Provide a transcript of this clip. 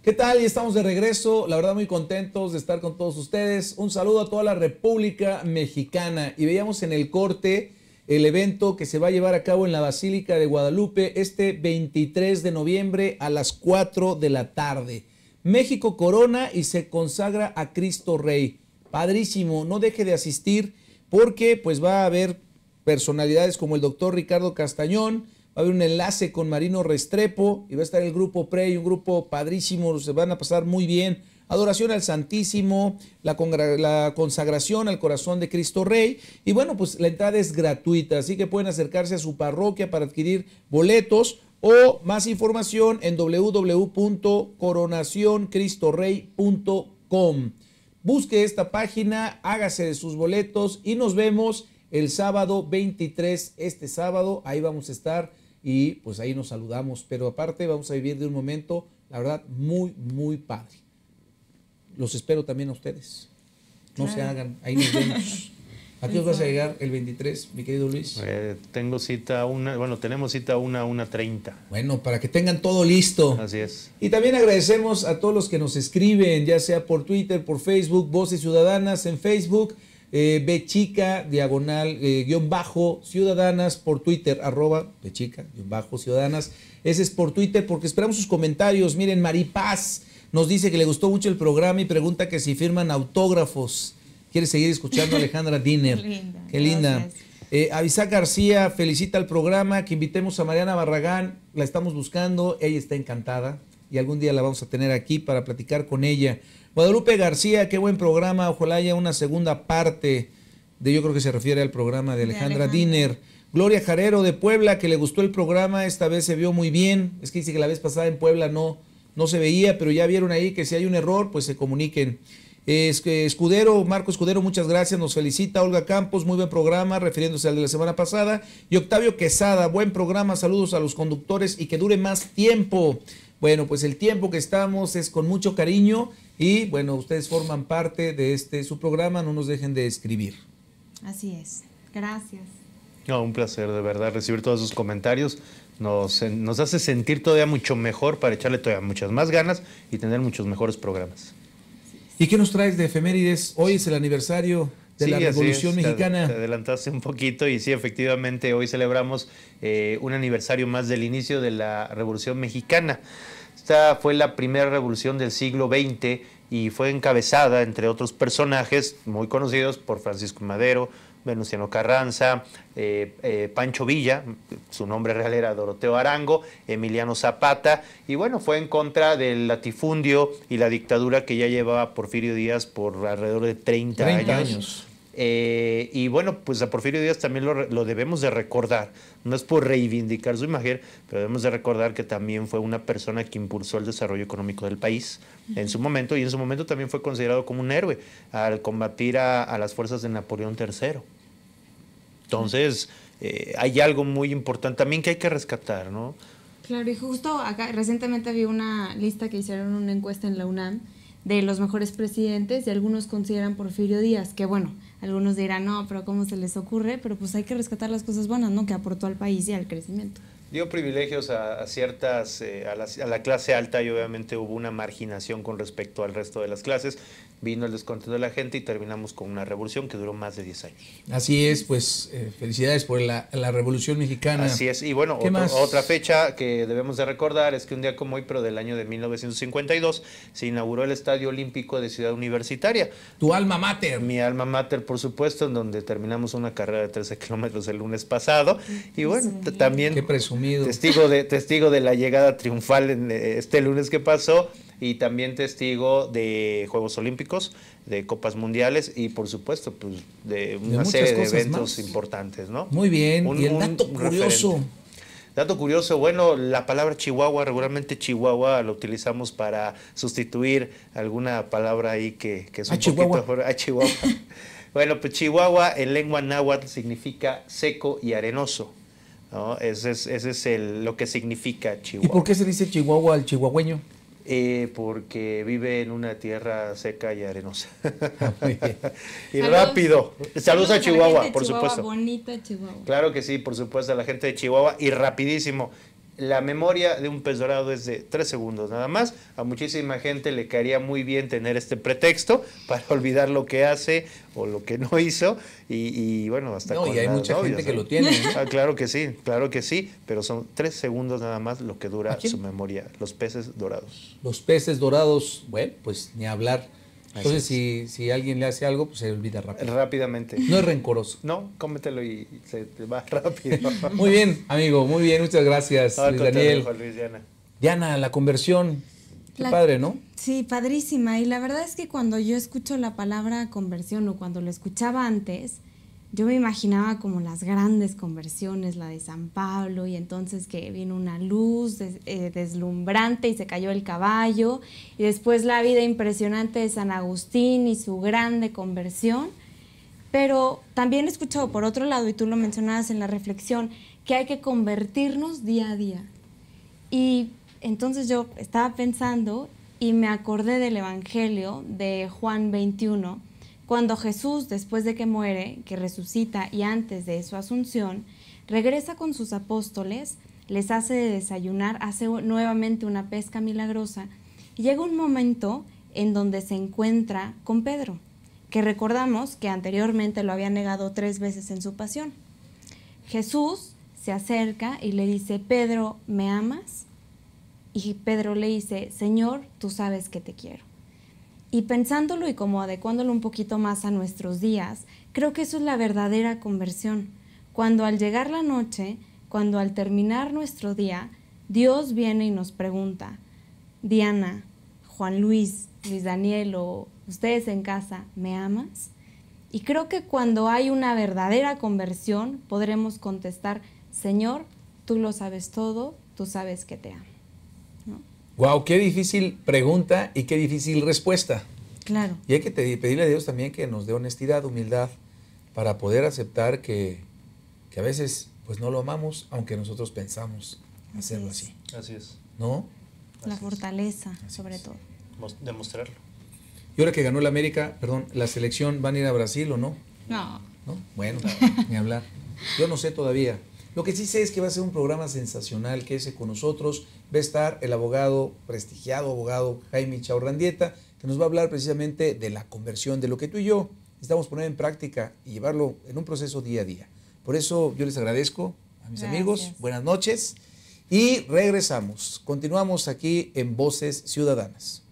¿Qué tal? Y estamos de regreso. La verdad muy contentos de estar con todos ustedes. Un saludo a toda la República Mexicana. Y veíamos en el corte el evento que se va a llevar a cabo en la Basílica de Guadalupe este 23 de noviembre a las 4 de la tarde. México corona y se consagra a Cristo Rey. Padrísimo, no deje de asistir porque pues va a haber personalidades como el doctor Ricardo Castañón, va a haber un enlace con Marino Restrepo y va a estar el grupo Prey, un grupo padrísimo, se van a pasar muy bien. Adoración al Santísimo, la, consagración al corazón de Cristo Rey. Y bueno, pues la entrada es gratuita, así que pueden acercarse a su parroquia para adquirir boletos o más información en www.coronacioncristorey.com Busque esta página, hágase de sus boletos y nos vemos el sábado 23, este sábado, ahí vamos a estar y pues ahí nos saludamos. Pero aparte vamos a vivir de un momento, la verdad, muy, muy padre. Los espero también a ustedes. No se hagan, ahí nos vemos. ¿A qué os vas a llegar el 23, mi querido Luis? Eh, tengo cita una, bueno, tenemos cita una, una 30. Bueno, para que tengan todo listo. Así es. Y también agradecemos a todos los que nos escriben, ya sea por Twitter, por Facebook, Voces Ciudadanas en Facebook. Eh, Bechica, diagonal, eh, guión bajo, ciudadanas por Twitter, arroba Bechica, bajo, ciudadanas. Ese es por Twitter porque esperamos sus comentarios. Miren, Maripaz nos dice que le gustó mucho el programa y pregunta que si firman autógrafos. Quiere seguir escuchando a Alejandra Diner. Qué linda. Eh, García felicita al programa, que invitemos a Mariana Barragán, la estamos buscando, ella está encantada y algún día la vamos a tener aquí para platicar con ella. Guadalupe García, qué buen programa. Ojalá haya una segunda parte de, yo creo que se refiere al programa de Alejandra, Diner. Gloria Jarero de Puebla, que le gustó el programa, esta vez se vio muy bien. Es que dice que la vez pasada en Puebla no, no se veía, pero ya vieron ahí que si hay un error, pues se comuniquen. Escudero, Marco Escudero, muchas gracias, nos felicita. Olga Campos, muy buen programa, refiriéndose al de la semana pasada. Y Octavio Quesada, buen programa, saludos a los conductores y que dure más tiempo. Bueno, pues el tiempo que estamos es con mucho cariño y bueno, ustedes forman parte de este su programa, no nos dejen de escribir. Así es, gracias. No, un placer de verdad recibir todos sus comentarios. nos hace sentir todavía mucho mejor para echarle todavía muchas más ganas y tener muchos mejores programas. ¿Y qué nos traes de efemérides? Hoy es el aniversario de la Revolución Mexicana. Te adelantaste un poquito y sí, efectivamente, hoy celebramos eh, un aniversario más del inicio de la Revolución Mexicana. Esta fue la primera revolución del siglo XX y fue encabezada, entre otros personajes muy conocidos, por Francisco Madero, Venustiano Carranza, eh, eh, Pancho Villa, su nombre real era Doroteo Arango, Emiliano Zapata, y bueno, fue en contra del latifundio y la dictadura que ya llevaba Porfirio Díaz por alrededor de 30, años. Eh, y bueno, pues a Porfirio Díaz también lo, debemos de recordar, no es por reivindicar su imagen, pero debemos de recordar que también fue una persona que impulsó el desarrollo económico del país en su momento y en su momento también fue considerado como un héroe al combatir a, las fuerzas de Napoleón III. Entonces, eh, hay algo muy importante también que hay que rescatar, ¿no? Claro, y justo acá recientemente vi una lista que hicieron una encuesta en la UNAM de los mejores presidentes y algunos consideran Porfirio Díaz, que bueno, algunos dirán, no, pero ¿cómo se les ocurre? Pero pues hay que rescatar las cosas buenas, ¿no? Que aportó al país y al crecimiento. Dio privilegios a, ciertas, eh, a, a, la, clase alta y obviamente hubo una marginación con respecto al resto de las clases vino el descontento de la gente y terminamos con una revolución que duró más de 10 años. Así es, pues eh, felicidades por la, Revolución Mexicana. Así es, y bueno, otra fecha que debemos de recordar es que un día como hoy, pero del año de 1952, se inauguró el Estadio Olímpico de Ciudad Universitaria. Tu alma mater. Mi alma mater, por supuesto, en donde terminamos una carrera de 13 kilómetros el lunes pasado. Y bueno, también... presumido. Testigo de, testigo de la llegada triunfal en eh, este lunes que pasó y también testigo de Juegos Olímpicos, de Copas Mundiales y por supuesto pues de una serie de eventos importantes, ¿no? Muy bien, y dato curioso. Dato curioso, bueno, la palabra Chihuahua, regularmente Chihuahua lo utilizamos para sustituir alguna palabra ahí que, es un poquito A Chihuahua. bueno, pues Chihuahua en lengua náhuatl significa seco y arenoso. Ese es, lo que significa Chihuahua. ¿Y por qué se dice Chihuahua al chihuahueño? Eh, porque vive en una tierra seca y arenosa. y rápido. Saludos, a Chihuahua, por supuesto. Bonita Chihuahua. Claro que sí, por supuesto, a la gente de Chihuahua y rapidísimo la memoria de un pez dorado es de tres segundos nada más. A muchísima gente le caería muy bien tener este pretexto para olvidar lo que hace o lo que no hizo. Y, bueno, hasta No, y hay mucha gente que ¿eh? lo tiene. ¿eh? Ah, claro que sí, claro que sí, pero son tres segundos nada más lo que dura su memoria, los peces dorados. Los peces dorados, bueno, pues ni hablar. Entonces, si, si, alguien le hace algo, pues se olvida rápido. Rápidamente. No es rencoroso. No, cómetelo y se te va rápido. muy bien, amigo, muy bien, muchas gracias, Daniel. Luis, Diana. Diana, la conversión. Qué padre, ¿no? Sí, padrísima. Y la verdad es que cuando yo escucho la palabra conversión o cuando lo escuchaba antes, yo me imaginaba como las grandes conversiones, la de San Pablo, y entonces que vino una luz eh, deslumbrante y se cayó el caballo, y después la vida impresionante de San Agustín y su grande conversión. Pero también he escuchado por otro lado, y tú lo mencionabas en la reflexión, que hay que convertirnos día a día. Y entonces yo estaba pensando y me acordé del Evangelio de Juan 21 cuando Jesús, después de que muere, que resucita y antes de su asunción, regresa con sus apóstoles, les hace desayunar, hace nuevamente una pesca milagrosa y llega un momento en donde se encuentra con Pedro, que recordamos que anteriormente lo había negado tres veces en su pasión. Jesús se acerca y le dice, Pedro, ¿me amas? Y Pedro le dice, Señor, tú sabes que te quiero. Y pensándolo y como adecuándolo un poquito más a nuestros días, creo que eso es la verdadera conversión. Cuando al llegar la noche, cuando al terminar nuestro día, Dios viene y nos pregunta, Diana, Juan Luis, Luis Daniel o ustedes en casa, ¿me amas? Y creo que cuando hay una verdadera conversión, podremos contestar, Señor, tú lo sabes todo, tú sabes que te amo. Wow, qué difícil pregunta y qué difícil respuesta. Claro. Y hay que pedirle a Dios también que nos dé honestidad, humildad, para poder aceptar que, que a veces pues no lo amamos, aunque nosotros pensamos hacerlo así. Así es. ¿No? La fortaleza, sobre todo. Demostrarlo. Y ahora que ganó la América, perdón, la selección, ¿van a ir a Brasil o no? No. ¿No? Bueno, ni hablar. Yo no sé todavía. Lo que sí sé es que va a ser un programa sensacional. que ese con nosotros. Va a estar el abogado, prestigiado abogado Jaime Chaurrandieta, que nos va a hablar precisamente de la conversión, de lo que tú y yo estamos poniendo en práctica y llevarlo en un proceso día a día. Por eso yo les agradezco a mis amigos. Buenas noches. Y regresamos. Continuamos aquí en Voces Ciudadanas.